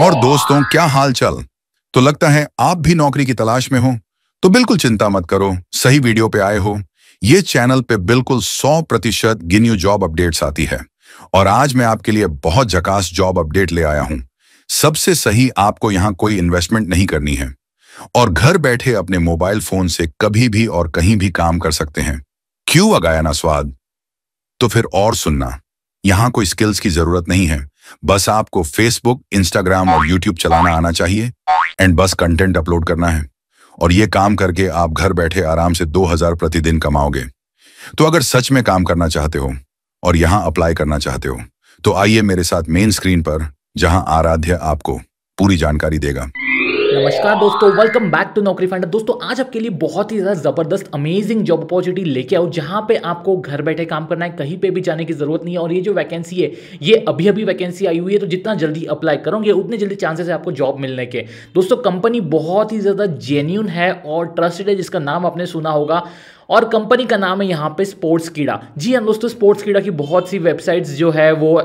और दोस्तों क्या हाल चल तो लगता है आप भी नौकरी की तलाश में हो तो बिल्कुल चिंता मत करो सही वीडियो पे आए हो ये चैनल पे बिल्कुल 100 प्रतिशत गिन्यू जॉब अपडेट्स आती है और आज मैं आपके लिए बहुत जकास जॉब अपडेट ले आया हूं सबसे सही आपको यहां कोई इन्वेस्टमेंट नहीं करनी है और घर बैठे अपने मोबाइल फोन से कभी भी और कहीं भी काम कर सकते हैं क्यों अगाया ना स्वाद तो फिर और सुनना यहां कोई स्किल्स की जरूरत नहीं है बस आपको फेसबुक इंस्टाग्राम और यूट्यूब चलाना आना चाहिए एंड बस कंटेंट अपलोड करना है और ये काम करके आप घर बैठे आराम से 2000 प्रतिदिन कमाओगे तो अगर सच में काम करना चाहते हो और यहाँ अप्लाई करना चाहते हो तो आइए मेरे साथ मेन स्क्रीन पर जहां आराध्य आपको पूरी जानकारी देगा नमस्कार दोस्तों welcome back to Naukri finder दोस्तों आज आपके लिए बहुत ही ज़्यादा ज़बरदस्त अमेजिंग जॉब अपॉर्चुनिटी लेके आओ जहाँ पे आपको घर बैठे काम करना है कहीं पे भी जाने की ज़रूरत नहीं है और ये जो वैकेंसी है ये अभी अभी वैकेंसी आई हुई है तो जितना जल्दी अप्लाई करोगे उतने जल्दी चांसेस है आपको जॉब मिलने के दोस्तों कंपनी बहुत ही ज़्यादा जेन्यून है और ट्रस्टेड है जिसका नाम आपने सुना होगा और कंपनी का नाम है यहाँ पे स्पोर्ट्स कीड़ा जी हाँ दोस्तों स्पोर्ट्स कीड़ा की बहुत सी वेबसाइट्स जो है वो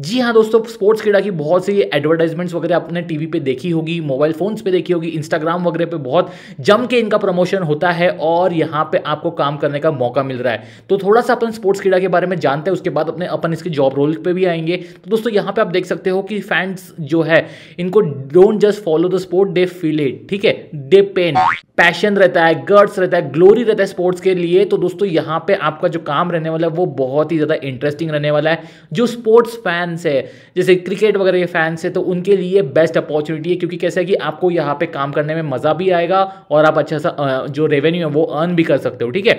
जी हाँ दोस्तों स्पोर्ट्स क्रीड़ा की बहुत सी एडवर्टाइजमेंट्स वगैरह आपने टीवी पे देखी होगी मोबाइल फोन्स पे देखी होगी इंस्टाग्राम वगैरह पे बहुत जम के इनका प्रमोशन होता है और यहाँ पे आपको काम करने का मौका मिल रहा है तो थोड़ा सा अपन स्पोर्ट्स क्रीड़ा के बारे में जानते हैं उसके बाद अपने अपन इसके जॉब रोल पर भी आएंगे तो दोस्तों यहाँ पर आप देख सकते हो कि फैंस जो है इनको don't just follow the sport they feel it ठीक है दे पेन पैशन रहता है गर्ड्स रहता है ग्लोरी रहता है स्पोर्ट्स के लिए तो दोस्तों यहाँ पे आपका जो काम रहने वाला है वो बहुत ही ज़्यादा इंटरेस्टिंग रहने वाला है जो स्पोर्ट्स फैन फैंस है जैसे क्रिकेट वगैरह के फैंस है तो उनके लिए बेस्ट अपॉर्चुनिटी है क्योंकि कैसा है कि आपको यहाँ पे काम करने में मज़ा भी आएगा और आप अच्छा सा जो रेवेन्यू है वो अर्न भी कर सकते हो ठीक है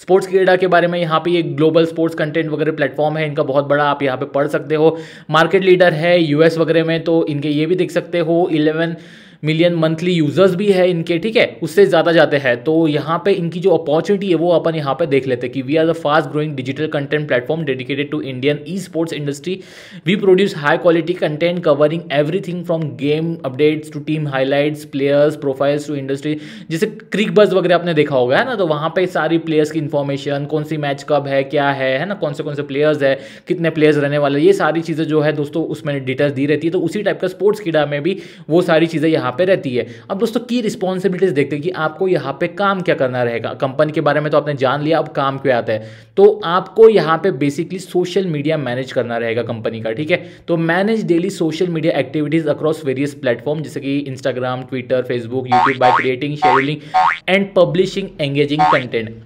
स्पोर्ट्स क्रीडा के बारे में यहाँ पे ये ग्लोबल स्पोर्ट्स कंटेंट वगैरह प्लेटफॉर्म है इनका बहुत बड़ा आप यहाँ पे पढ़ सकते हो मार्केट लीडर है यूएस वगैरह में तो इनके ये भी देख सकते हो इलेवन मिलियन मंथली यूजर्स भी है इनके ठीक है उससे ज़्यादा जाते हैं तो यहाँ पे इनकी जो अपॉर्चुनिटी है वो अपन यहाँ पे देख लेते हैं कि we are the fast growing digital content platform dedicated to Indian e sports industry we produce high quality content covering everything from game updates to team highlights players profiles to industry जैसे क्रिक बस वगैरह आपने देखा होगा है ना तो वहाँ पर सारी प्लेयर्स की इन्फॉर्मेशन कौन सी मैच कब है क्या है है ना कौन से कौन से प्लेयर्स है कितने प्लेयर्स रहने वाले ये सारी चीज़ें जो है दोस्तों उसमें डिटेल्स दी रहती है तो उसी टाइप का स्पोर्ट्स कीड़ा में भी वो सारी चीज़ें यहाँ यहाँ पे रहती है अब दोस्तों की रिस्पॉन्सिबिलिटीज़ देखते हैं कि आपको यहाँ पे काम क्या करना रहेगा कंपनी के बारे में तो आपने जान लिया अब काम क्यों आता है तो आपको यहाँ पे बेसिकली सोशल मीडिया मैनेज करना रहेगा कंपनी का ठीक है तो manage daily social media activities across various platform जैसे कि Instagram Twitter Facebook YouTube by creating sharing and publishing engaging content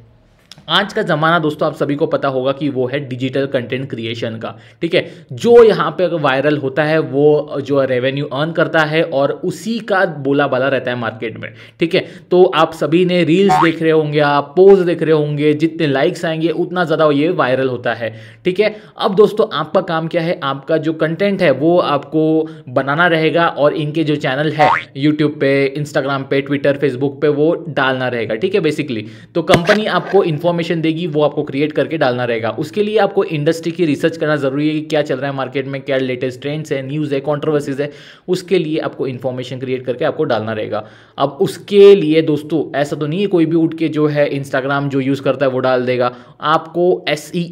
आज का ज़माना दोस्तों आप सभी को पता होगा कि वो है डिजिटल कंटेंट क्रिएशन का ठीक है जो यहाँ पे वायरल होता है वो जो रेवेन्यू अर्न करता है और उसी का बोला बाला रहता है मार्केट में ठीक है तो आप सभी ने रील्स देख रहे होंगे आप पोज देख रहे होंगे जितने लाइक्स आएंगे उतना ज़्यादा ये वायरल होता है ठीक है अब दोस्तों आपका काम क्या है आपका जो कंटेंट है वो आपको बनाना रहेगा और इनके जो चैनल है यूट्यूब पे इंस्टाग्राम पे ट्विटर फेसबुक पे वो डालना रहेगा ठीक है बेसिकली तो कंपनी आपको इन्फॉर्म इन्फॉर्मेशन देगी वो आपको क्रिएट करके डालना रहेगा उसके लिए आपको इंडस्ट्री की रिसर्च करना जरूरी है कि क्या चल रहा है मार्केट में क्या लेटेस्ट ट्रेंड्स है न्यूज़ है कॉन्ट्रोवर्सीज है उसके लिए आपको इन्फॉर्मेशन क्रिएट करके आपको डालना रहेगा अब उसके लिए दोस्तों ऐसा तो नहीं है कोई भी उठ के जो है इंस्टाग्राम जो यूज़ करता है वो डाल देगा आपको एस e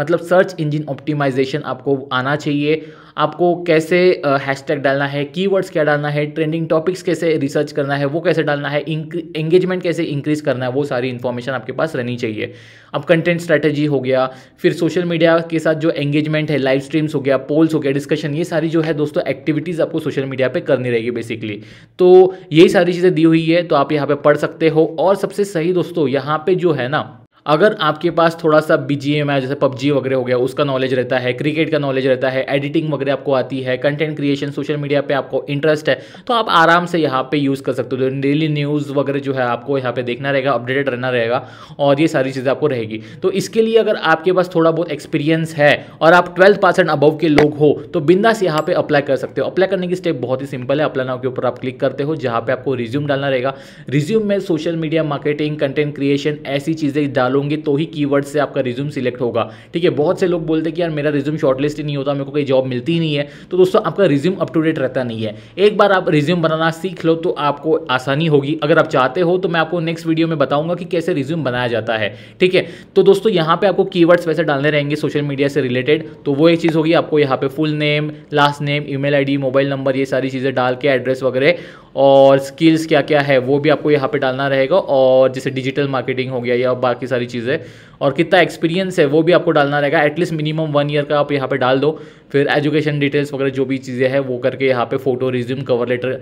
मतलब सर्च इंजिन ऑप्टिमाइजेशन आपको आना चाहिए आपको कैसे हैशटैग डालना है कीवर्ड्स क्या डालना है ट्रेंडिंग टॉपिक्स कैसे रिसर्च करना है वो कैसे डालना है एंगेजमेंट कैसे इंक्रीज करना है वो सारी इन्फॉर्मेशन आपके पास रहनी चाहिए अब कंटेंट स्ट्रैटेजी हो गया फिर सोशल मीडिया के साथ जो एंगेजमेंट है लाइव स्ट्रीम्स हो गया पोल्स हो गया डिस्कशन ये सारी जो है दोस्तों एक्टिविटीज़ आपको सोशल मीडिया पर करनी रहेगी बेसिकली तो यही सारी चीज़ें दी हुई है तो आप यहाँ पर पढ़ सकते हो और सबसे सही दोस्तों यहाँ पर जो है ना अगर आपके पास थोड़ा सा बी जी एम आई जैसे पबजी वगैरह हो गया उसका नॉलेज रहता है क्रिकेट का नॉलेज रहता है एडिटिंग वगैरह आपको आती है कंटेंट क्रिएशन सोशल मीडिया पे आपको इंटरेस्ट है तो आप आराम से यहाँ पे यूज़ कर सकते हो डेली न्यूज़ वगैरह जो है आपको यहाँ पे देखना रहेगा अपडेटेड रहना रहेगा और ये सारी चीज़ें आपको रहेगी तो इसके लिए अगर आपके पास थोड़ा बहुत एक्सपीरियंस है और आप ट्वेल्थ पास अबव के लोग हो तो बिंदास यहाँ पर अप्लाई कर सकते हो अप्लाई करने की स्टेप बहुत ही सिंपल है अप्लाई के ऊपर आप क्लिक करते हो जहाँ पर आपको रिज्यूम डालना रहेगा रिज्यूम में social media marketing content creation ऐसी चीज़ें डालो डालोगे तो ही कीवर्ड से आपका रिज्यूम सिलेक्ट होगा ठीक है बहुत से लोग बोलते हैं कि यार मेरा रिज्यूम शॉर्टलिस्ट ही नहीं होता मेरे को कोई जॉब मिलती नहीं है तो दोस्तों आपका रिज्यूम अप टू डेट रहता नहीं है एक बार आप रिज्यूम बनाना सीख लो तो आपको आसानी होगी अगर आप चाहते हो तो मैं आपको नेक्स्ट वीडियो में बताऊंगा कि कैसे रिज्यूम बनाया जाता है ठीक है तो दोस्तों यहाँ पर आपको की वैसे डालने रहेंगे सोशल मीडिया से रिलेटेड तो वो एक चीज़ होगी आपको यहाँ पर full name last name email mobile number ये सारी चीज़ें डाल के एड्रेस वगैरह और स्किल्स क्या क्या है वो भी आपको यहाँ पे डालना रहेगा और जैसे डिजिटल मार्केटिंग हो गया या बाकी सारी चीज़ें और कितना एक्सपीरियंस है वो भी आपको डालना रहेगा एटलीस्ट मिनिमम वन ईयर का आप यहाँ पे डाल दो फिर एजुकेशन डिटेल्स वगैरह जो भी चीज़ें हैं वो करके यहाँ पे फोटो रिज्यूम कवर लेटर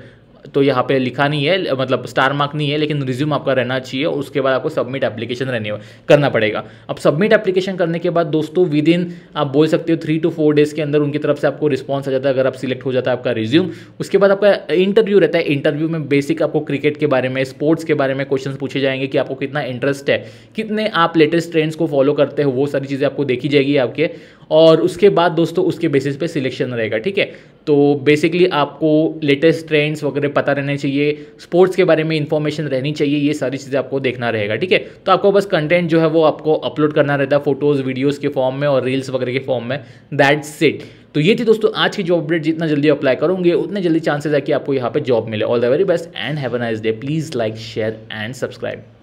तो यहाँ पे लिखा नहीं है मतलब स्टार मार्क नहीं है लेकिन रिज्यूम आपका रहना चाहिए उसके बाद आपको सबमिट एप्लीकेशन रहने करना पड़ेगा अब सबमिट एप्लीकेशन करने के बाद दोस्तों विद इन आप बोल सकते हो थ्री टू फोर डेज़ के अंदर उनकी तरफ से आपको रिस्पॉन्स आ जाता है अगर आप सिलेक्ट हो जाता है आपका रिज्यूम उसके बाद आपका इंटरव्यू रहता है इंटरव्यू में बेसिक आपको क्रिकेट के बारे में स्पोर्ट्स के बारे में क्वेश्चन पूछे जाएंगे कि आपको कितना इंटरेस्ट है कितने आप लेटेस्ट ट्रेंड्स को फॉलो करते हो वो सारी चीज़ें आपको देखी जाएगी आपके और उसके बाद दोस्तों उसके बेसिस पे सिलेक्शन रहेगा ठीक है तो बेसिकली आपको लेटेस्ट ट्रेंड्स वगैरह पता रहना चाहिए स्पोर्ट्स के बारे में इन्फॉर्मेशन रहनी चाहिए ये सारी चीज़ें आपको देखना रहेगा ठीक है तो आपको बस कंटेंट जो है वो आपको अपलोड करना रहता है फोटोज़ वीडियोज़ के फॉर्म में और रील्स वगैरह के फॉर्म में दैट्स सेट तो ये थी दोस्तों आज की जॉब अपडेट जितना जल्दी अप्लाई करूंगे उतने जल्दी चांसेस है कि आपको यहाँ पे जॉब मिले all the very best and have a nice day please like share and subscribe